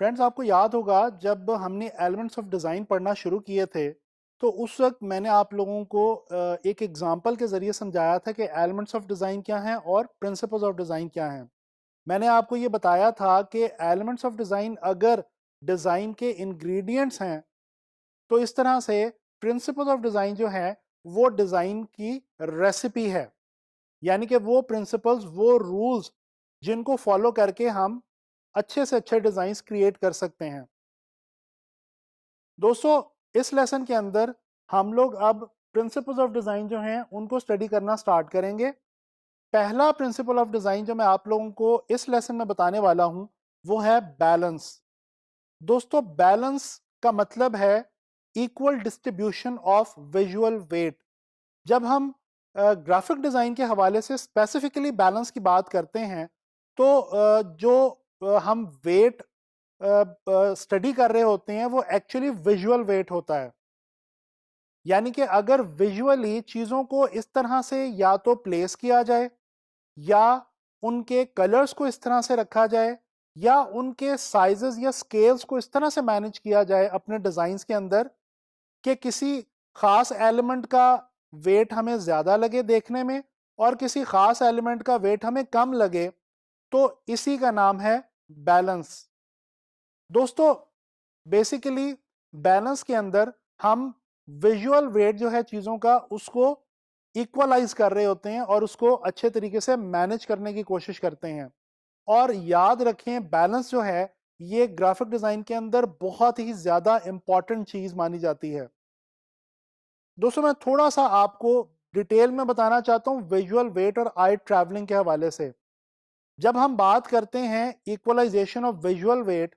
friends आपको याद होगा जब हमने एलिमेंट्स ऑफ डिज़ाइन पढ़ना शुरू किए थे तो उस वक्त मैंने आप लोगों को एक एग्जाम्पल के ज़रिए समझाया था कि एलिमेंट्स ऑफ डिज़ाइन क्या हैं और प्रिंसिपल्स ऑफ डिज़ाइन क्या हैं मैंने आपको ये बताया था कि एलिमेंट्स ऑफ डिज़ाइन अगर डिज़ाइन के इंग्रेडिएंट्स हैं तो इस तरह से प्रिंसिपल ऑफ डिज़ाइन जो हैं वो डिज़ाइन की रेसिपी है यानी कि वो प्रिंसिपल्स वो रूल्स जिनको फॉलो करके हम अच्छे से अच्छे डिजाइन क्रिएट कर सकते हैं दोस्तों इस लेसन के अंदर हम लोग अब प्रिंसिपल्स ऑफ डिज़ाइन जो हैं उनको स्टडी करना स्टार्ट करेंगे पहला प्रिंसिपल ऑफ डिज़ाइन जो मैं आप लोगों को इस लेसन में बताने वाला हूँ वो है बैलेंस दोस्तों बैलेंस का मतलब है equal distribution of visual weight जब हम ग्राफिक डिज़ाइन के हवाले से स्पेसिफिकली बैलेंस की बात करते हैं तो जो हम वेट स्टडी कर रहे होते हैं वो एक्चुअली विजुअल वेट होता है यानी कि अगर विजुअली चीज़ों को इस तरह से या तो प्लेस किया जाए या उनके कलर्स को इस तरह से रखा जाए या उनके साइजेस या स्केल्स को इस तरह से मैनेज किया जाए अपने डिज़ाइंस के अंदर कि किसी ख़ास एलिमेंट का वेट हमें ज़्यादा लगे देखने में और किसी ख़ास एलिमेंट का वेट हमें कम लगे तो इसी का नाम है बैलेंस दोस्तों बेसिकली बैलेंस के अंदर हम विजुअल वेट जो है चीज़ों का उसको इक्वलाइज कर रहे होते हैं और उसको अच्छे तरीके से मैनेज करने की कोशिश करते हैं और याद रखें बैलेंस जो है ये ग्राफिक डिज़ाइन के अंदर बहुत ही ज़्यादा इंपॉर्टेंट चीज़ मानी जाती है दोस्तों मैं थोड़ा सा आपको डिटेल में बताना चाहता हूँ विजुअल वेट और आई ट्रैवलिंग के हवाले से जब हम बात करते हैं इक्वलाइजेशन ऑफ विजुअल वेट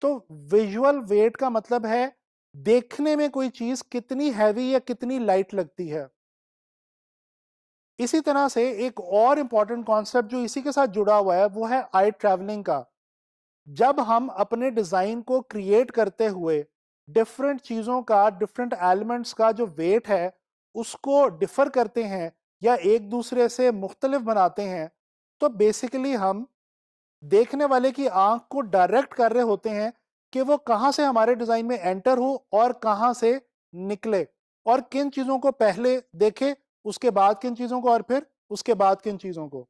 तो विजुअल वेट का मतलब है देखने में कोई चीज कितनी हैवी या कितनी लाइट लगती है इसी तरह से एक और इम्पॉर्टेंट कॉन्सेप्ट जो इसी के साथ जुड़ा हुआ है वो है आई ट्रैवलिंग का जब हम अपने डिज़ाइन को क्रिएट करते हुए डिफरेंट चीज़ों का डिफरेंट एलिमेंट्स का जो वेट है उसको डिफ़र करते हैं या एक दूसरे से मुख्तलिफ बनाते हैं तो बेसिकली हम देखने वाले की आंख को डायरेक्ट कर रहे होते हैं कि वो कहाँ से हमारे डिज़ाइन में एंटर हो और कहाँ से निकले और किन चीज़ों को पहले देखे उसके बाद किन चीज़ों को और फिर उसके बाद किन चीज़ों को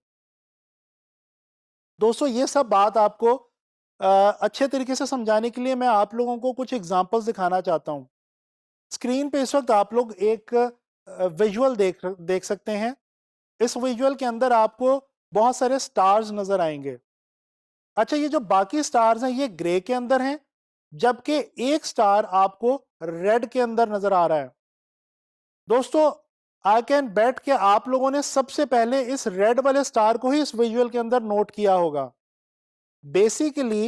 दोस्तों ये सब बात आपको आ, अच्छे तरीके से समझाने के लिए मैं आप लोगों को कुछ एग्जांपल्स दिखाना चाहता हूँ स्क्रीन पे इस वक्त आप लोग एक विजुअल देख देख सकते हैं इस विजुअल के अंदर आपको बहुत सारे स्टार्स नजर आएंगे अच्छा ये जो बाकी स्टार्स हैं ये ग्रे के अंदर हैं जबकि एक स्टार आपको रेड के अंदर नजर आ रहा है दोस्तों आई कैन बैट के आप लोगों ने सबसे पहले इस रेड वाले स्टार को ही इस विजुअल के अंदर नोट किया होगा बेसिकली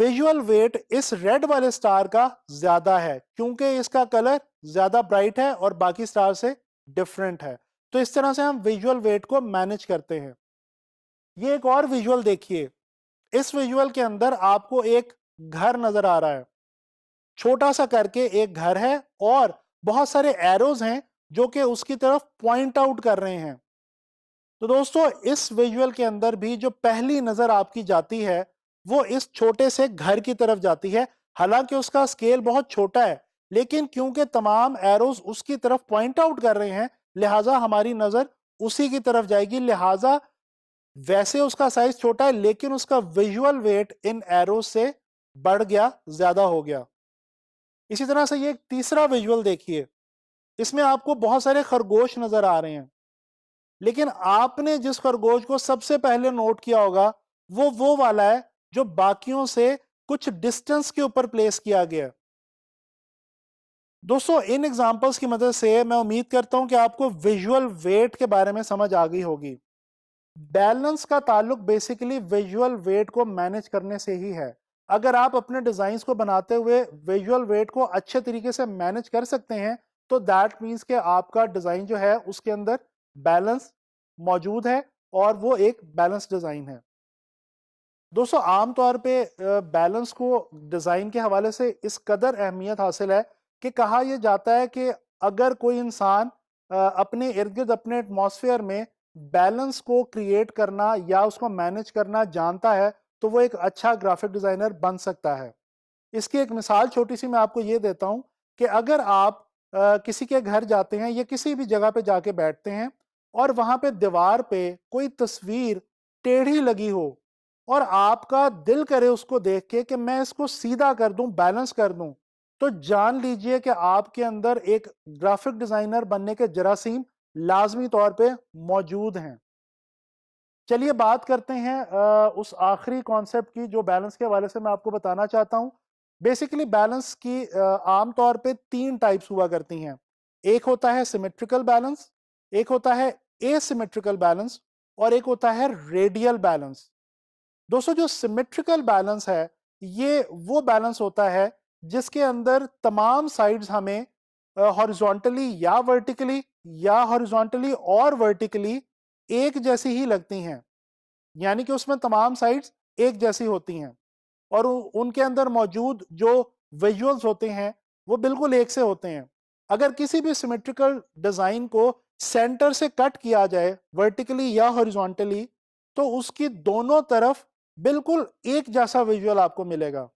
विजुअल वेट इस रेड वाले स्टार का ज्यादा है क्योंकि इसका कलर ज्यादा ब्राइट है और बाकी स्टार से डिफरेंट है तो इस तरह से हम विजुअल वेट को मैनेज करते हैं ये एक और विजुअल देखिए इस विजुअल के अंदर आपको एक घर नजर आ रहा है छोटा सा करके एक घर है और बहुत सारे एरोज हैं जो कि उसकी तरफ पॉइंट आउट कर रहे हैं तो दोस्तों इस विजुअल के अंदर भी जो पहली नजर आपकी जाती है वो इस छोटे से घर की तरफ जाती है हालांकि उसका स्केल बहुत छोटा है लेकिन क्योंकि तमाम एरोज उसकी तरफ पॉइंट आउट कर रहे हैं लिहाजा हमारी नज़र उसी की तरफ जाएगी लिहाजा वैसे उसका साइज छोटा है लेकिन उसका विजुअल वेट इन एरो से बढ़ गया ज़्यादा हो गया इसी तरह से ये एक तीसरा विजुअल देखिए इसमें आपको बहुत सारे खरगोश नज़र आ रहे हैं लेकिन आपने जिस खरगोश को सबसे पहले नोट किया होगा वो वो वाला है जो बाकियों से कुछ डिस्टेंस के ऊपर प्लेस किया गया दोस्तों इन एग्जांपल्स की मदद से मैं उम्मीद करता हूं कि आपको विजुअल वेट के बारे में समझ आ गई होगी बैलेंस का ताल्लुक बेसिकली विजुअल वेट को मैनेज करने से ही है अगर आप अपने डिजाइन को बनाते हुए विजुअल वेट को अच्छे तरीके से मैनेज कर सकते हैं तो दैट मीन्स के आपका डिज़ाइन जो है उसके अंदर बैलेंस मौजूद है और वो एक बैलेंस डिज़ाइन है दोस्तों आमतौर पे बैलेंस को डिज़ाइन के हवाले से इस कदर अहमियत हासिल है कि कहा यह जाता है कि अगर कोई इंसान अपने इर्द गिर्द अपने एटमोसफियर में बैलेंस को क्रिएट करना या उसको मैनेज करना जानता है तो वो एक अच्छा ग्राफिक डिज़ाइनर बन सकता है इसकी एक मिसाल छोटी सी मैं आपको ये देता हूँ कि अगर आप आ, किसी के घर जाते हैं या किसी भी जगह पे जाके बैठते हैं और वहाँ पे दीवार पे कोई तस्वीर टेढ़ी लगी हो और आपका दिल करे उसको देख के कि मैं इसको सीधा कर दूँ बैलेंस कर दूँ तो जान लीजिए कि आपके अंदर एक ग्राफिक डिजाइनर बनने के जरासीम लाजमी तौर पे मौजूद हैं चलिए बात करते हैं आ, उस आखिरी कॉन्सेप्ट की जो बैलेंस के हवाले से मैं आपको बताना चाहता हूँ बेसिकली बैलेंस की आमतौर पे तीन टाइप्स हुआ करती हैं एक होता है सिमेट्रिकल बैलेंस एक होता है एसिमेट्रिकल बैलेंस और एक होता है रेडियल बैलेंस दोस्तों जो सिमेट्रिकल बैलेंस है ये वो बैलेंस होता है जिसके अंदर तमाम साइड्स हमें हॉरिजॉन्टली या वर्टिकली या हॉरिजॉन्टली और वर्टिकली एक जैसी ही लगती हैं यानी कि उसमें तमाम साइड्स एक जैसी होती हैं और उनके अंदर मौजूद जो विजुअल्स होते हैं वो बिल्कुल एक से होते हैं अगर किसी भी सिमेट्रिकल डिज़ाइन को सेंटर से कट किया जाए वर्टिकली या हॉरिजॉन्टली तो उसकी दोनों तरफ बिल्कुल एक जैसा विजुअल आपको मिलेगा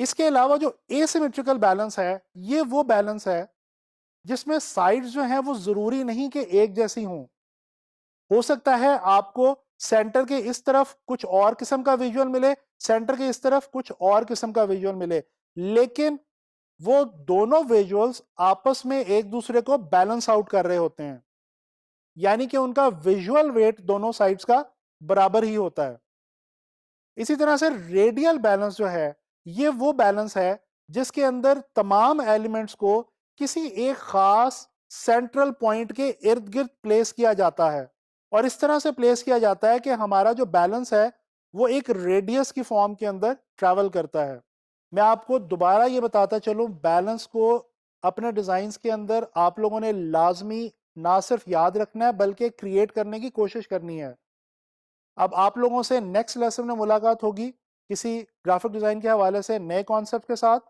इसके अलावा जो एसिमेट्रिकल बैलेंस है ये वो बैलेंस है जिसमें साइड्स जो हैं वो जरूरी नहीं कि एक जैसी हों हो सकता है आपको सेंटर के इस तरफ कुछ और किस्म का विजुअल मिले सेंटर के इस तरफ कुछ और किस्म का विजुअल मिले लेकिन वो दोनों विजुअल्स आपस में एक दूसरे को बैलेंस आउट कर रहे होते हैं यानी कि उनका विजुअल वेट दोनों साइड्स का बराबर ही होता है इसी तरह से रेडियल बैलेंस जो है ये वो बैलेंस है जिसके अंदर तमाम एलिमेंट्स को किसी एक खास सेंट्रल पॉइंट के इर्द गिर्द प्लेस किया जाता है और इस तरह से प्लेस किया जाता है कि हमारा जो बैलेंस है वो एक रेडियस की फॉर्म के अंदर ट्रैवल करता है मैं आपको दोबारा ये बताता चलूँ बैलेंस को अपने डिज़ाइंस के अंदर आप लोगों ने लाजमी ना सिर्फ याद रखना है बल्कि क्रिएट करने की कोशिश करनी है अब आप लोगों से नेक्स्ट लेसन में मुलाकात होगी किसी ग्राफिक डिज़ाइन के हवाले से नए कॉन्सेप्ट के साथ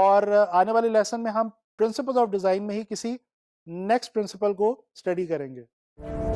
और आने वाले लेसन में हम प्रिंसिपल ऑफ डिज़ाइन में ही किसी नेक्स्ट प्रिंसिपल को स्टडी करेंगे